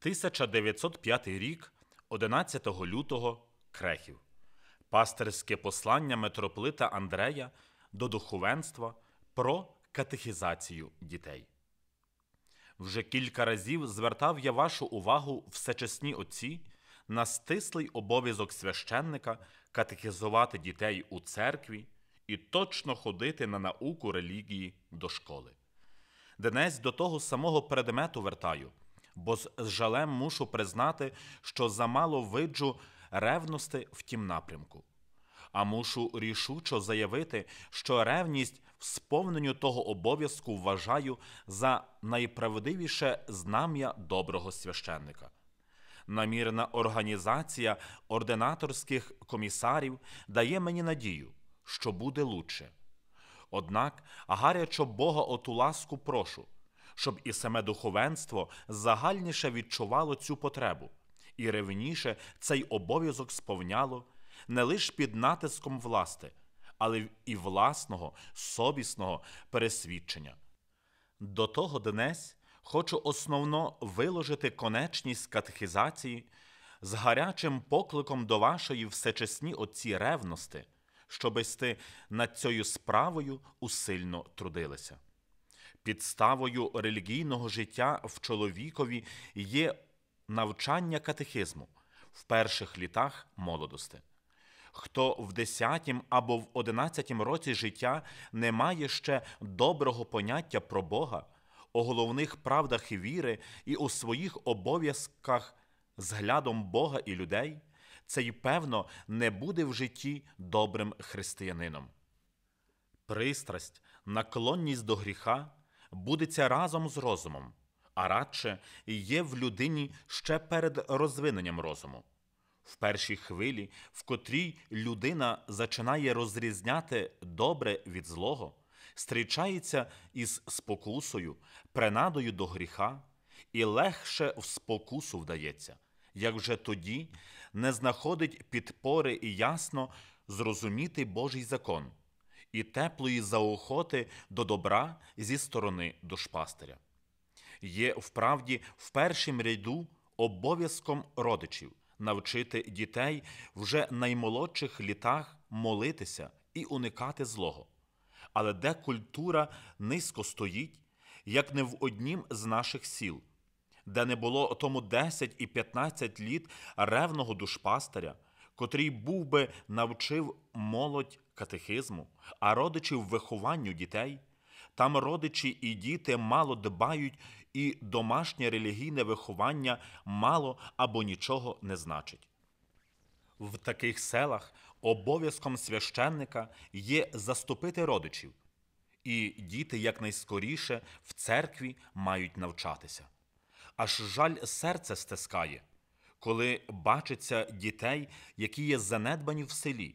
1905 рік 11 лютого Крехів. пастирське послання митрополита Андрея до духовенства про катехізацію дітей. Вже кілька разів звертав я вашу увагу всечесні отці на стислий обов'язок священника катехізувати дітей у церкві і точно ходити на науку релігії до школи. Денесь до того самого предмету вертаю, бо з жалем мушу признати, що замало виджу ревності в тім напрямку. А мушу рішучо заявити, що ревність в сповненню того обов'язку вважаю за найправдивіше знам'я доброго священника. Намірна організація ординаторських комісарів дає мені надію що буде лучше. Однак гарячо Бога оту ласку прошу, щоб і саме духовенство загальніше відчувало цю потребу, і ревніше цей обов'язок сповняло не лише під натиском власти, але і власного совісного пересвідчення. До того днесь хочу основно виложити конечність катехізації з гарячим покликом до вашої всечесні отці ревності щобись ти над цією справою усильно трудилися. Підставою релігійного життя в чоловікові є навчання катехизму в перших літах молодости. Хто в 10 або в 11 році життя не має ще доброго поняття про Бога, о головних правдах віри і у своїх обов'язках зглядом Бога і людей, це й певно не буде в житті добрим християнином. Пристрасть, наклонність до гріха будеться разом з розумом, а радше є в людині ще перед розвиненням розуму. В першій хвилі, в котрій людина зачинає розрізняти добре від злого, стрічається із спокусою, принадою до гріха і легше в спокусу вдається, як вже тоді, не знаходить підпори і ясно зрозуміти Божий закон і теплої заохоти до добра зі сторони душпастиря. Є вправді в першім ряду обов'язком родичів навчити дітей вже наймолодших літах молитися і уникати злого. Але де культура низько стоїть, як не в однім з наших сіл де не було тому 10 і 15 літ ревного душпастаря, котрий був би навчив молодь катехизму, а родичів вихованню дітей. Там родичі і діти мало дбають, і домашнє релігійне виховання мало або нічого не значить. В таких селах обов'язком священника є заступити родичів, і діти якнайскоріше в церкві мають навчатися аж жаль серце стискає, коли бачиться дітей, які є занедбані в селі,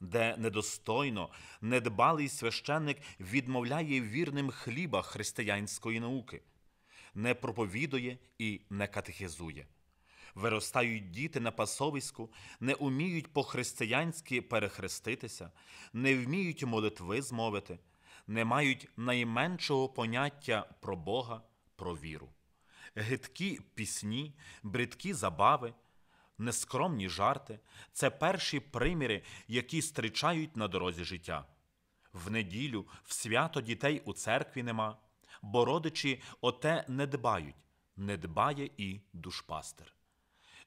де недостойно недбалий священник відмовляє вірним хліба християнської науки, не проповідує і не катехізує. Виростають діти на пасовиську, не уміють по-християнськи перехреститися, не вміють молитви змовити, не мають найменшого поняття про Бога, про віру гидкі пісні, бридкі забави, нескромні жарти це перші приміри, які зустрічають на дорозі життя. В неділю, в свято дітей у церкві нема, бо родичі оте не дбають, не дбає і душпастер.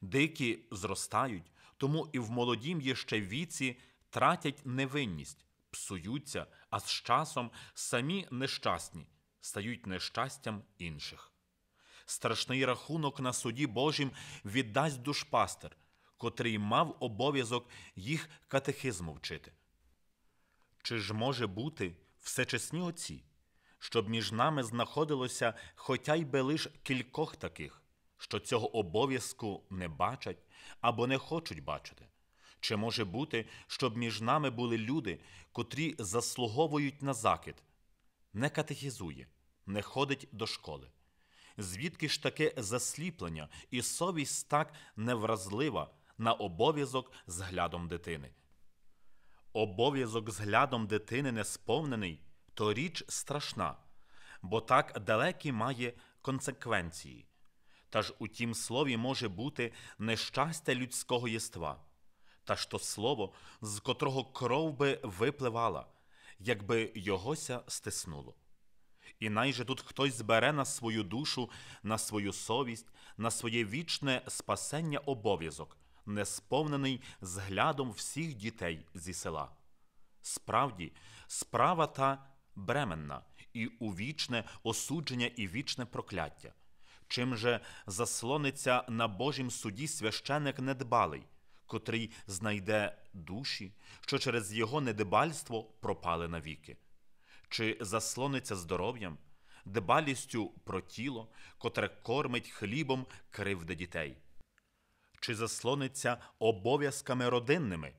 Дикі зростають, тому і в молодім є ще віці тратять невинність, псуються, а з часом самі нещасні стають нещастям інших страшний рахунок на суді Божім віддасть душпастер, котрий мав обов'язок їх катехизму вчити. Чи ж може бути всечесні отці, щоб між нами знаходилося хоча й би лиш кількох таких, що цього обов'язку не бачать або не хочуть бачити? Чи може бути, щоб між нами були люди, котрі заслуговують на закид, не катехізує, не ходить до школи? Звідки ж таке засліплення і совість так невразлива на обов'язок з глядом дитини? Обов'язок з глядом дитини не сповнений, то річ страшна, бо так далекі має консеквенції. Та ж у тім слові може бути нещастя людського єства, та ж то слово, з котрого кров би випливала, якби йогося стиснуло. І найже тут хтось збере на свою душу, на свою совість, на своє вічне спасення обов'язок, не сповнений зглядом всіх дітей зі села. Справді, справа та бременна, і у вічне осудження і вічне прокляття. Чим же заслониться на Божім суді священик недбалий, котрий знайде душі, що через його недбальство пропали навіки чи заслониться здоров'ям, дебалістю про тіло, котре кормить хлібом кривди дітей, чи заслониться обов'язками родинними.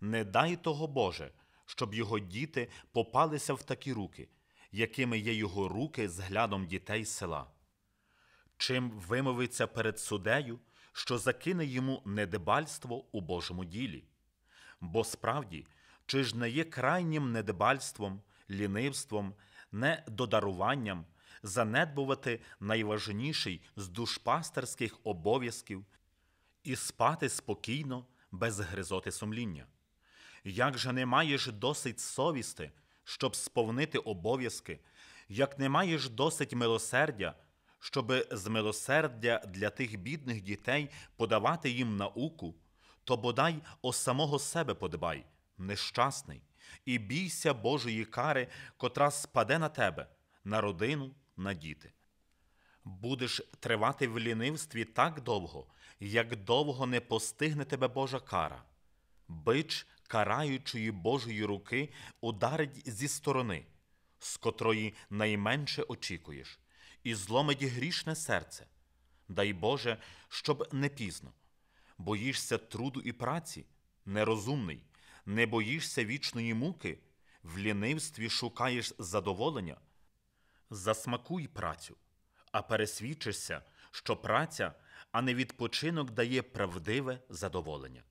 Не дай того Боже, щоб його діти попалися в такі руки, якими є його руки з глядом дітей села. Чим вимовиться перед судею, що закине йому недебальство у Божому ділі? Бо справді, чи ж не є крайнім недбальством, лінивством, недодаруванням занедбувати найважніший з душпастерських обов'язків і спати спокійно, без гризоти сумління. Як же не маєш досить совісти, щоб сповнити обов'язки, як не маєш досить милосердя, щоб з милосердя для тих бідних дітей подавати їм науку, то бодай о самого себе подбай, нещасний і бійся Божої кари, котра спаде на тебе, на родину, на діти. Будеш тривати в лінивстві так довго, як довго не постигне тебе Божа кара. Бич караючої Божої руки ударить зі сторони, з котрої найменше очікуєш, і зломить грішне серце. Дай Боже, щоб не пізно. Боїшся труду і праці, нерозумний, не боїшся вічної муки, в лінивстві шукаєш задоволення. Засмакуй працю, а пересвідчишся, що праця, а не відпочинок дає правдиве задоволення.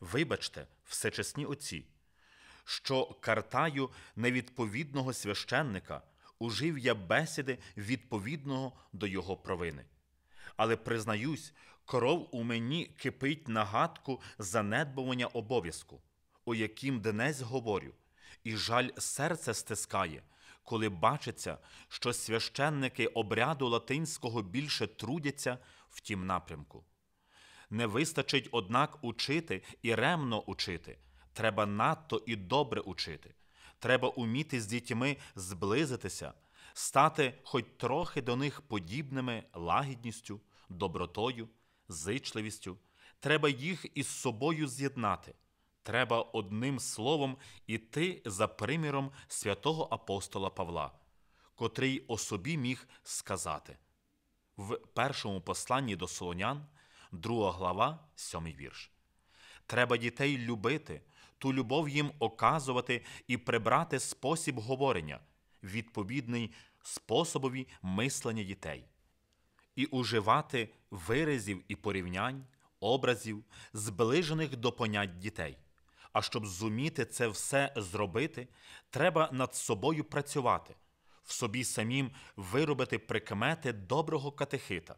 Вибачте, всечесні отці, що картаю невідповідного священника, ужив я бесіди відповідного до його провини. Але признаюсь, кров у мені кипить нагадку занедбування обов'язку о яким денесь говорю, і жаль серце стискає, коли бачиться, що священники обряду латинського більше трудяться в тім напрямку. Не вистачить, однак, учити і ремно учити, треба надто і добре учити. Треба уміти з дітьми зблизитися, стати хоч трохи до них подібними лагідністю, добротою, зичливістю. Треба їх із собою з'єднати. Треба одним словом іти за приміром святого апостола Павла, котрий о собі міг сказати в першому посланні до Солонян, 2 глава, 7 вірш. Треба дітей любити, ту любов їм оказувати і прибрати спосіб говорення, відповідний способові мислення дітей, і уживати виразів і порівнянь, образів, зближених до понять дітей. А щоб зуміти це все зробити, треба над собою працювати, в собі самім виробити прикмети доброго катехита.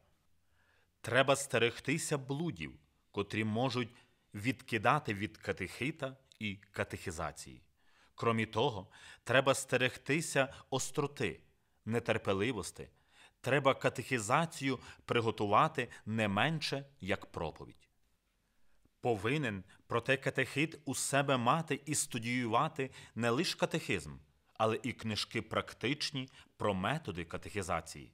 Треба стерегтися блудів, котрі можуть відкидати від катехита і катехізації. Крім того, треба стерегтися остроти, нетерпеливости, треба катехізацію приготувати не менше як проповідь повинен проте катехит у себе мати і студіювати не лише катехизм, але і книжки практичні про методи катехізації.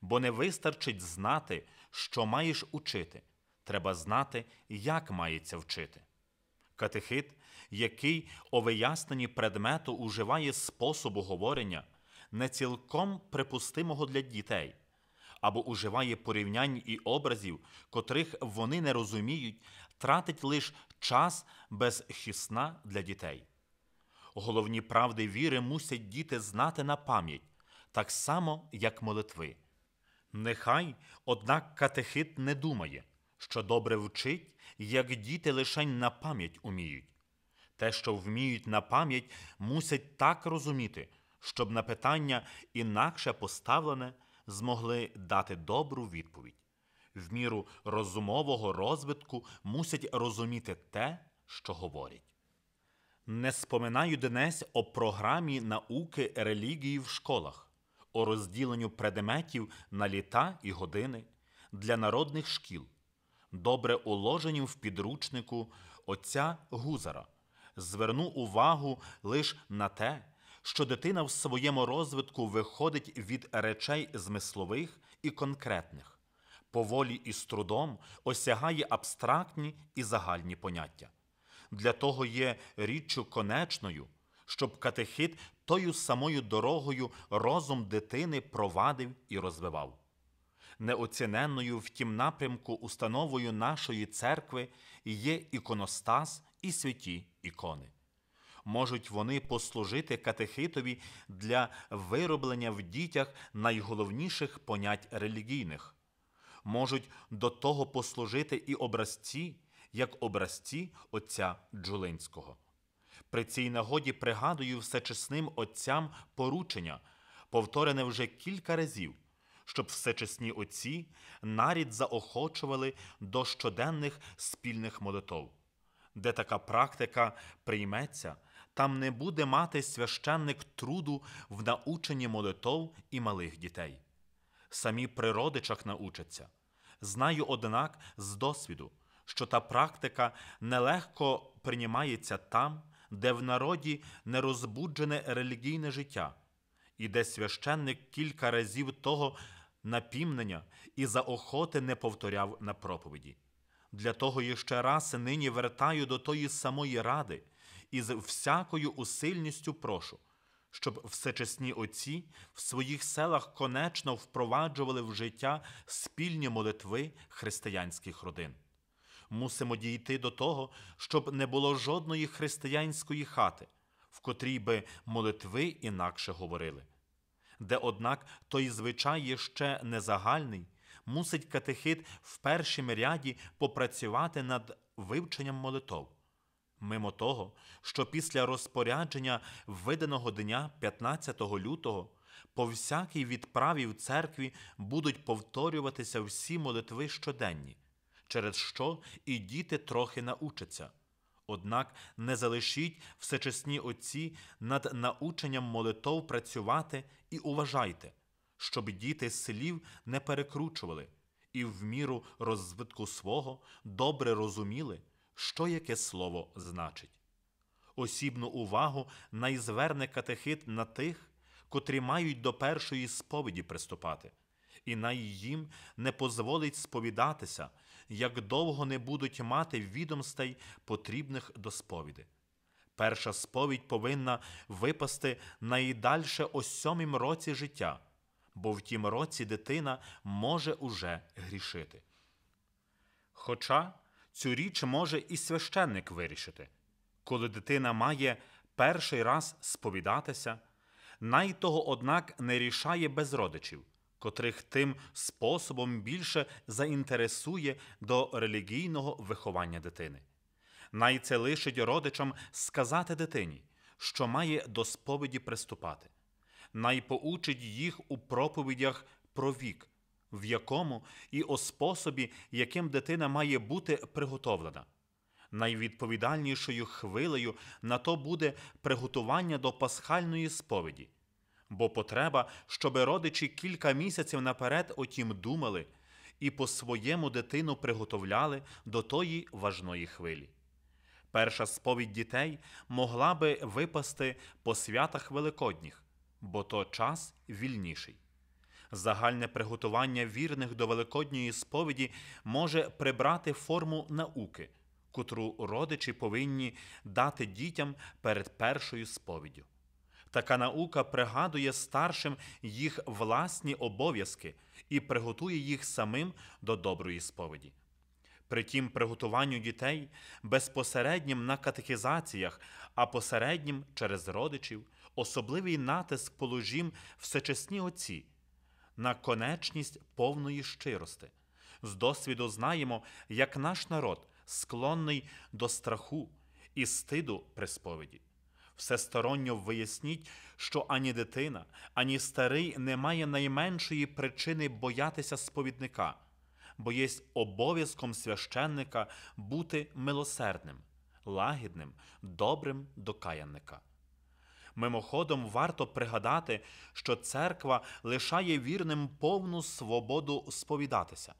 Бо не вистачить знати, що маєш учити, треба знати, як мається вчити. Катехит, який у виясненні предмету уживає способу говорення, не цілком припустимого для дітей, або уживає порівнянь і образів, котрих вони не розуміють, тратить лише час без хісна для дітей. Головні правди віри мусять діти знати на пам'ять, так само, як молитви. Нехай, однак, катехит не думає, що добре вчить, як діти лишень на пам'ять уміють. Те, що вміють на пам'ять, мусять так розуміти, щоб на питання інакше поставлене змогли дати добру відповідь в міру розумового розвитку мусять розуміти те, що говорять. Не споминаю Денесь о програмі науки релігії в школах, о розділенню предметів на літа і години для народних шкіл, добре уложенім в підручнику отця Гузара. Зверну увагу лише на те, що дитина в своєму розвитку виходить від речей змислових і конкретних поволі і з трудом осягає абстрактні і загальні поняття. Для того є річчю конечною, щоб катехит тою самою дорогою розум дитини провадив і розвивав. Неоціненною в тім напрямку установою нашої церкви є іконостас і святі ікони. Можуть вони послужити катехитові для вироблення в дітях найголовніших понять релігійних, можуть до того послужити і образці, як образці отця Джулинського. При цій нагоді пригадую всечесним отцям поручення, повторене вже кілька разів, щоб всечесні отці нарід заохочували до щоденних спільних молитов. Де така практика прийметься, там не буде мати священник труду в наученні молитов і малих дітей. Самі при родичах научаться, Знаю, однак, з досвіду, що та практика нелегко приймається там, де в народі нерозбуджене релігійне життя, і де священник кілька разів того напімнення і заохоти не повторяв на проповіді. Для того я ще раз нині вертаю до тої самої ради і з всякою усильністю прошу щоб всечесні отці в своїх селах конечно впроваджували в життя спільні молитви християнських родин. Мусимо дійти до того, щоб не було жодної християнської хати, в котрій би молитви інакше говорили. Де, однак, той звичай є ще не загальний, мусить катехит в першому ряді попрацювати над вивченням молитов. Мимо того, що після розпорядження виданого дня 15 лютого по всякій відправі в церкві будуть повторюватися всі молитви щоденні, через що і діти трохи научаться. Однак не залишіть всечесні отці над наученням молитов працювати і уважайте, щоб діти слів не перекручували і в міру розвитку свого добре розуміли що яке слово значить. Осібну увагу найзверне катехит на тих, котрі мають до першої сповіді приступати, і най їм не дозволить сповідатися, як довго не будуть мати відомостей, потрібних до сповіди. Перша сповідь повинна випасти найдальше о сьомім році життя, бо в тім році дитина може уже грішити. Хоча Цю річ може і священник вирішити, коли дитина має перший раз сповідатися, най того, однак, не рішає без родичів, котрих тим способом більше заінтересує до релігійного виховання дитини. Най це лишить родичам сказати дитині, що має до сповіді приступати, най поучить їх у проповідях про вік, в якому і о способі, яким дитина має бути приготовлена. Найвідповідальнішою хвилею на то буде приготування до пасхальної сповіді, бо потреба, щоб родичі кілька місяців наперед о тім думали і по своєму дитину приготовляли до тої важної хвилі. Перша сповідь дітей могла би випасти по святах великодніх, бо то час вільніший. Загальне приготування вірних до великодньої сповіді може прибрати форму науки, котру родичі повинні дати дітям перед першою сповіддю. Така наука пригадує старшим їх власні обов'язки і приготує їх самим до доброї сповіді. При тім, приготуванню дітей безпосереднім на катехізаціях, а посереднім через родичів, особливий натиск положім всечесні отці на конечність повної щирости. З досвіду знаємо, як наш народ склонний до страху і стиду при сповіді. Всесторонньо виясніть, що ані дитина, ані старий не має найменшої причини боятися сповідника, бо є обов'язком священника бути милосердним, лагідним, добрим до каянника. Мимоходом варто пригадати, що церква лишає вірним повну свободу сповідатися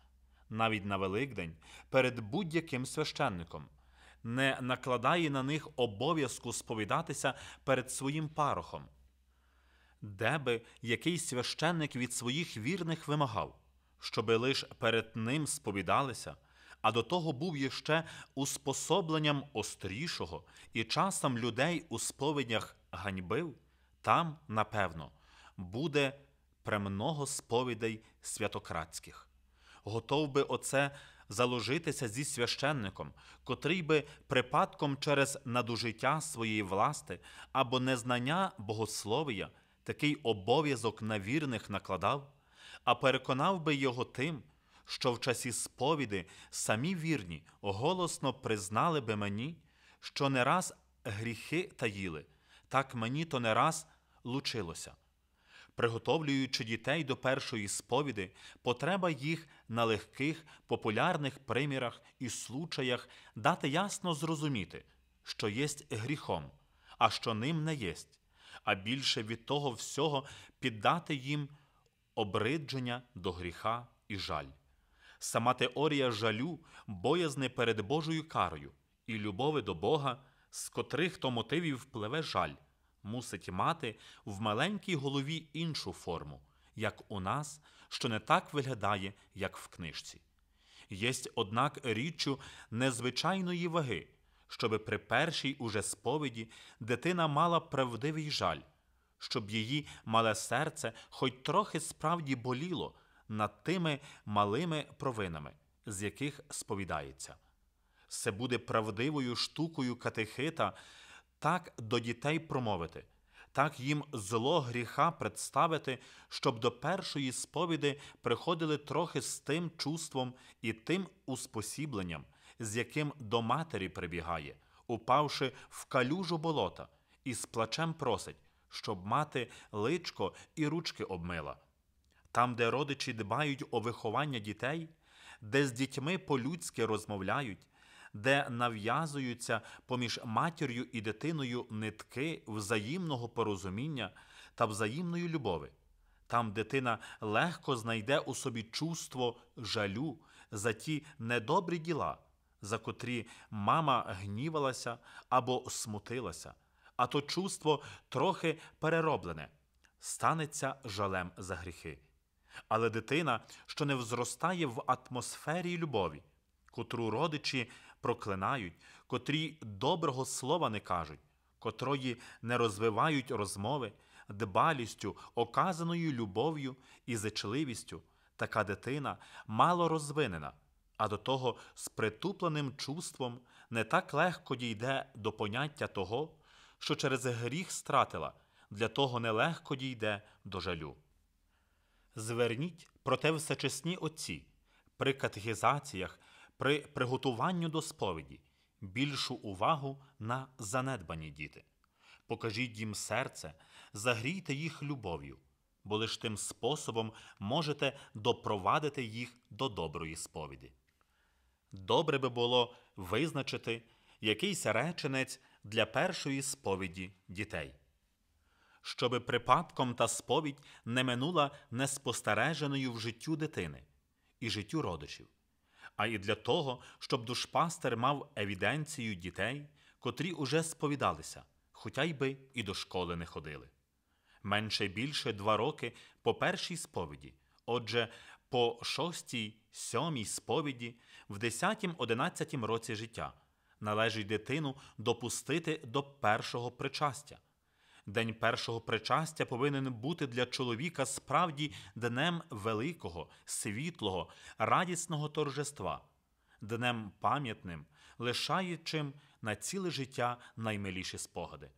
навіть на Великдень перед будь-яким священником, не накладає на них обов'язку сповідатися перед своїм парохом. Де би який священник від своїх вірних вимагав, щоби лиш перед ним сповідалися, а до того був іще успособленням острішого і часом людей у сповіднях ганьбив, там, напевно, буде премного сповідей святократських. Готов би оце заложитися зі священником, котрий би припадком через надужиття своєї власти або незнання богословія такий обов'язок на вірних накладав, а переконав би його тим, що в часі сповіди самі вірні голосно признали би мені, що не раз гріхи таїли. Так мені то не раз лучилося. Приготовлюючи дітей до першої сповіди, потреба їх на легких, популярних примірах і случаях дати ясно зрозуміти, що єсть гріхом, а що ним не єсть, а більше від того всього піддати їм обридження до гріха і жаль. Сама теорія жалю, боязни перед Божою карою і любови до Бога з котрих то мотивів пливе жаль, мусить мати в маленькій голові іншу форму, як у нас, що не так виглядає, як в книжці. Єсть, однак, річчю незвичайної ваги, щоб при першій уже сповіді дитина мала правдивий жаль, щоб її мале серце хоч трохи справді боліло над тими малими провинами, з яких сповідається. Це буде правдивою штукою катехита, так до дітей промовити, так їм зло гріха представити, щоб до першої сповіди приходили трохи з тим чувством і тим успосібленням, з яким до матері прибігає, упавши в калюжу болота, і з плачем просить, щоб мати личко і ручки обмила. Там, де родичі дбають о виховання дітей, де з дітьми по-людськи розмовляють де нав'язуються поміж матір'ю і дитиною нитки взаємного порозуміння та взаємної любові. Там дитина легко знайде у собі чувство жалю за ті недобрі діла, за котрі мама гнівалася або смутилася, а то чувство трохи перероблене, станеться жалем за гріхи. Але дитина, що не взростає в атмосфері любові, котру родичі проклинають, котрі доброго слова не кажуть, котрої не розвивають розмови, дбалістю, оказаною любов'ю і зачливістю, така дитина мало розвинена, а до того з притупленим чувством не так легко дійде до поняття того, що через гріх стратила, для того нелегко дійде до жалю. Зверніть, проте, всечесні отці. При катехізаціях при приготуванню до сповіді більшу увагу на занедбані діти. Покажіть їм серце, загрійте їх любов'ю, бо лиш тим способом можете допровадити їх до доброї сповіді. Добре би було визначити якийсь реченець для першої сповіді дітей, щоби припадком та сповідь не минула неспостереженою в життю дитини і життю родичів а і для того, щоб душпастер мав евіденцію дітей, котрі уже сповідалися, хоча й би і до школи не ходили. Менше більше два роки по першій сповіді, отже, по шостій, сьомій сповіді, в 10-11 році життя належить дитину допустити до першого причастя. День першого причастя повинен бути для чоловіка справді днем великого, світлого, радісного торжества, днем пам'ятним, лишаючим на ціле життя наймиліші спогади.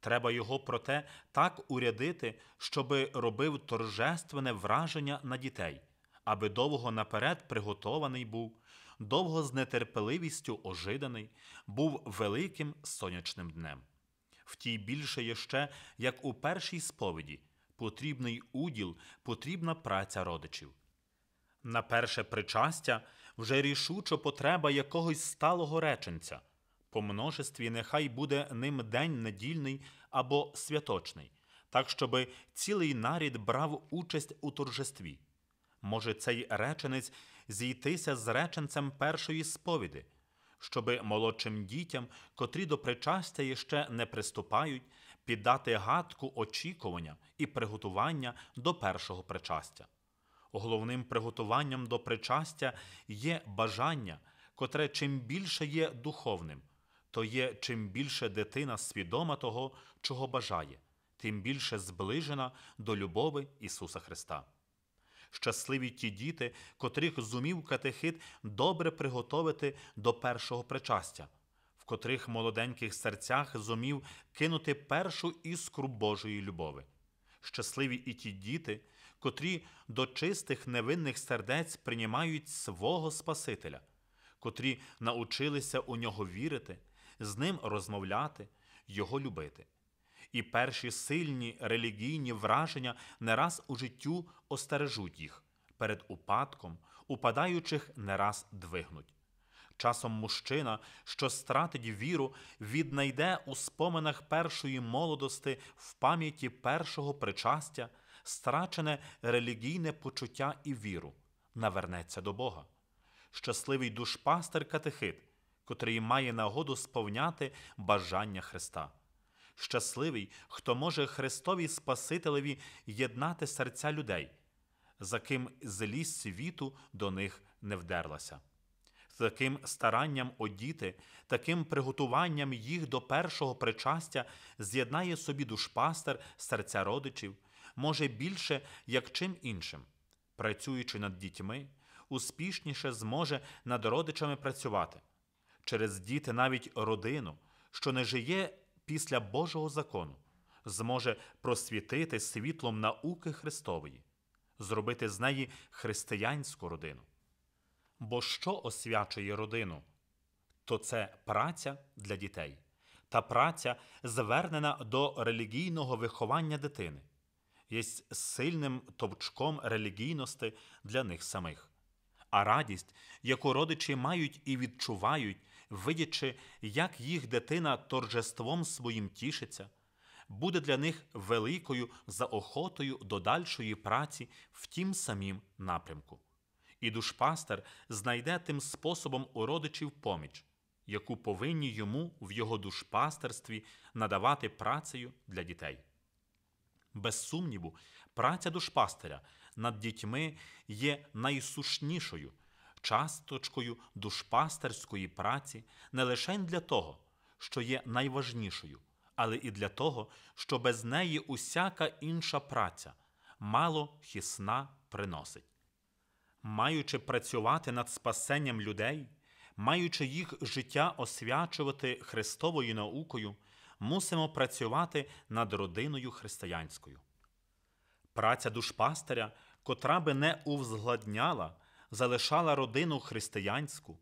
Треба його проте так урядити, щоби робив торжественне враження на дітей, аби довго наперед приготований був, довго з нетерпеливістю ожиданий, був великим сонячним днем втій більше є ще, як у першій сповіді, потрібний уділ, потрібна праця родичів. На перше причастя вже рішучо потреба якогось сталого реченця. По множестві нехай буде ним день недільний або святочний, так щоби цілий нарід брав участь у торжестві. Може, цей реченець зійтися з реченцем першої сповіди щоби молодшим дітям, котрі до причастя іще не приступають, піддати гадку очікування і приготування до першого причастя. Головним приготуванням до причастя є бажання, котре чим більше є духовним, то є чим більше дитина свідома того, чого бажає, тим більше зближена до любови Ісуса Христа щасливі ті діти, котрих зумів катехит добре приготовити до першого причастя, в котрих молоденьких серцях зумів кинути першу іскру Божої любови. Щасливі і ті діти, котрі до чистих невинних сердець приймають свого Спасителя, котрі научилися у нього вірити, з ним розмовляти, його любити і перші сильні релігійні враження не раз у життю остережуть їх, перед упадком, упадаючих не раз двигнуть. Часом мужчина, що стратить віру, віднайде у споминах першої молодости в пам'яті першого причастя страчене релігійне почуття і віру, навернеться до Бога. Щасливий душпастер катехит, котрий має нагоду сповняти бажання Христа щасливий, хто може Христові Спасителеві єднати серця людей, за ким злість світу до них не вдерлася. Таким старанням одіти, таким приготуванням їх до першого причастя з'єднає собі душпастер серця родичів, може більше, як чим іншим. Працюючи над дітьми, успішніше зможе над родичами працювати через діти навіть родину, що не жиє після Божого закону, зможе просвітити світлом науки Христової, зробити з неї християнську родину. Бо що освячує родину? То це праця для дітей, та праця звернена до релігійного виховання дитини, є сильним товчком релігійності для них самих. А радість, яку родичі мають і відчувають видячи, як їх дитина торжеством своїм тішиться, буде для них великою заохотою до дальшої праці в тім самім напрямку. І душпастер знайде тим способом у родичів поміч, яку повинні йому в його душпастерстві надавати працею для дітей. Без сумніву, праця душпастера над дітьми є найсушнішою часточкою душпастерської праці не лише для того, що є найважнішою, але і для того, що без неї усяка інша праця мало хісна приносить. Маючи працювати над спасенням людей, маючи їх життя освячувати Христовою наукою, мусимо працювати над родиною християнською. Праця душпастиря, котра би не увзгладняла залишала родину християнську,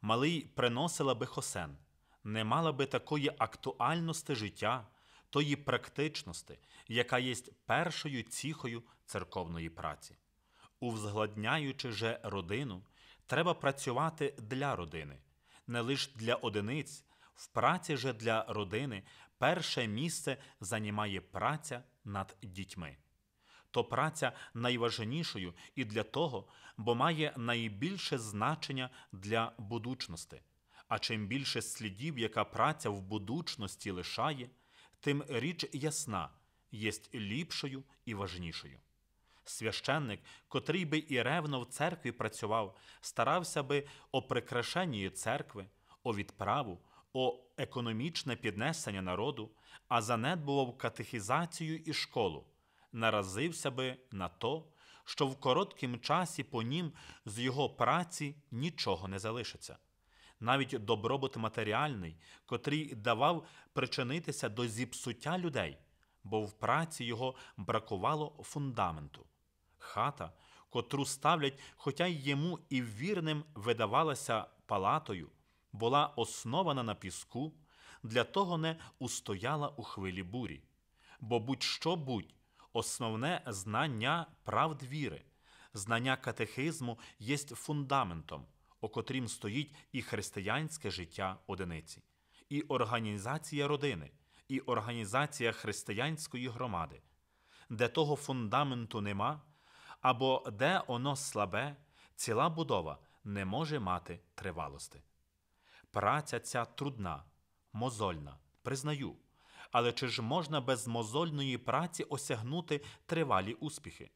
малий приносила би хосен, не мала би такої актуальності життя, тої практичності, яка є першою ціхою церковної праці. Увзгладняючи же родину, треба працювати для родини, не лише для одиниць, в праці же для родини перше місце займає праця над дітьми то праця найважнішою і для того, бо має найбільше значення для будучності. А чим більше слідів, яка праця в будучності лишає, тим річ ясна єсть ліпшою і важнішою. Священник, котрий би і ревно в церкві працював, старався би о прикрашенні церкви, о відправу, о економічне піднесення народу, а занедбував катехізацію і школу, наразився би на то, що в короткім часі по нім з його праці нічого не залишиться. Навіть добробут матеріальний, котрий давав причинитися до зіпсуття людей, бо в праці його бракувало фундаменту. Хата, котру ставлять, хоча й йому і вірним видавалася палатою, була основана на піску, для того не устояла у хвилі бурі. Бо будь-що будь основне знання правд віри. Знання катехизму є фундаментом, о котрім стоїть і християнське життя одиниці, і організація родини, і організація християнської громади, де того фундаменту нема, або де оно слабе, ціла будова не може мати тривалости. Праця ця трудна, мозольна, признаю. Але чи ж можна без мозольної праці осягнути тривалі успіхи?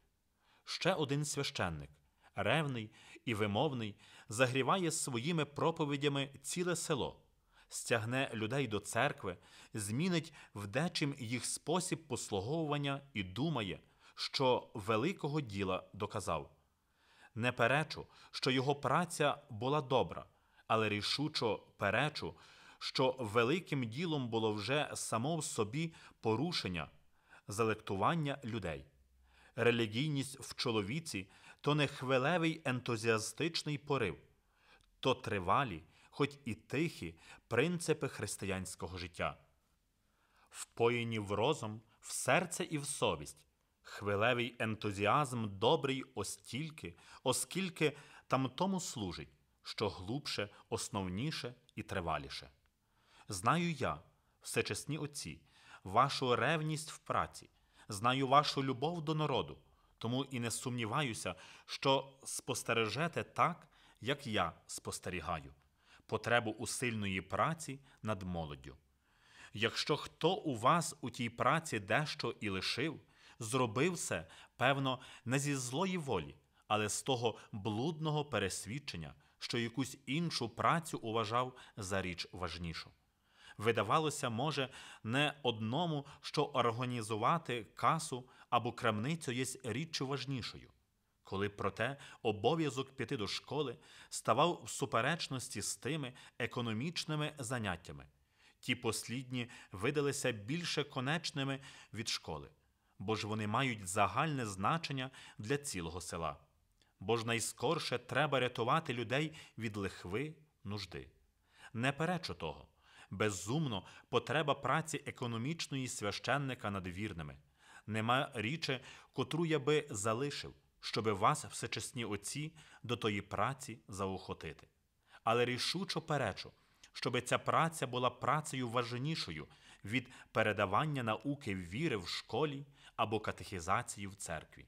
Ще один священник, ревний і вимовний, загріває своїми проповідями ціле село, стягне людей до церкви, змінить вдечим їх спосіб послуговування і думає, що великого діла доказав. Не перечу, що його праця була добра, але рішучо перечу, що великим ділом було вже само в собі порушення, залектування людей. Релігійність в чоловіці то не хвилевий ентузіастичний порив, то тривалі, хоч і тихі принципи християнського життя, впоєні в розум, в серце і в совість. Хвилевий ентузіазм добрий остільки, оскільки там тому служить, що глубше, основніше і триваліше. Знаю я, всечесні отці, вашу ревність в праці, знаю вашу любов до народу, тому і не сумніваюся, що спостережете так, як я спостерігаю, потребу усильної праці над молоддю. Якщо хто у вас у тій праці дещо і лишив, зробив це, певно, не зі злої волі, але з того блудного пересвідчення, що якусь іншу працю уважав за річ важнішу видавалося, може, не одному, що організувати касу або крамницю є річчю важнішою. Коли, проте, обов'язок піти до школи ставав в суперечності з тими економічними заняттями, ті послідні видалися більше конечними від школи, бо ж вони мають загальне значення для цілого села. Бо ж найскорше треба рятувати людей від лихви нужди. Не перечу того безумно потреба праці економічної священника над вірними. Нема річі, котру я би залишив, щоби вас, всечесні отці, до тої праці заохотити. Але рішучо перечу, щоби ця праця була працею важнішою від передавання науки віри в школі або катехізації в церкві.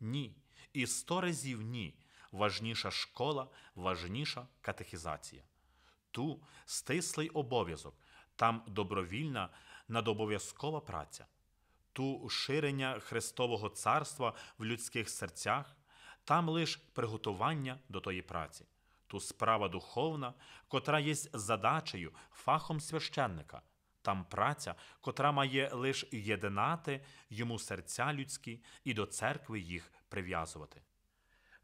Ні, і сто разів ні. Важніша школа, важніша катехізація ту стислий обов'язок, там добровільна надобов'язкова праця, ту ширення Христового Царства в людських серцях, там лиш приготування до тої праці, ту справа духовна, котра є задачею, фахом священника. Там праця, котра має лиш єдинати йому серця людські і до церкви їх прив'язувати.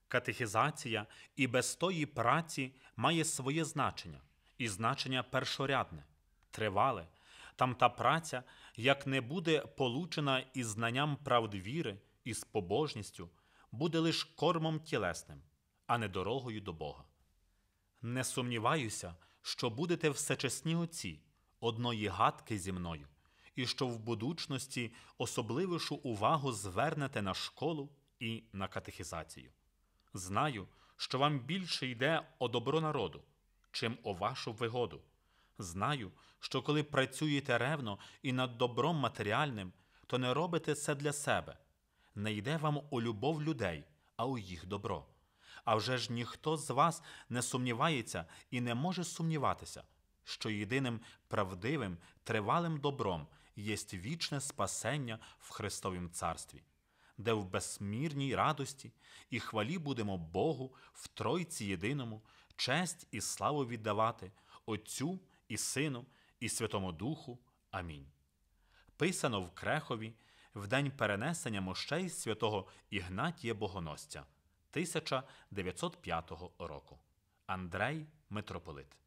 Катехізація і без тої праці має своє значення і значення першорядне, тривале, там та праця як не буде получена із знанням правд віри і з побожністю, буде лише кормом тілесним, а не дорогою до Бога. Не сумніваюся, що будете всечесні отці, одної гадки зі мною, і що в будучності особливішу увагу звернете на школу і на катехізацію. Знаю, що вам більше йде о добро народу, чим о вашу вигоду. Знаю, що коли працюєте ревно і над добром матеріальним, то не робите це для себе. Не йде вам у любов людей, а у їх добро. А вже ж ніхто з вас не сумнівається і не може сумніватися, що єдиним правдивим, тривалим добром є вічне спасення в Христовім Царстві, де в безсмірній радості і хвалі будемо Богу в Тройці єдиному, честь і славу віддавати Отцю і Сину, і Святому Духу. Амінь. Писано в Крехові в день перенесення мощей святого Ігнатія Богоностя 1905 року. Андрей Митрополит.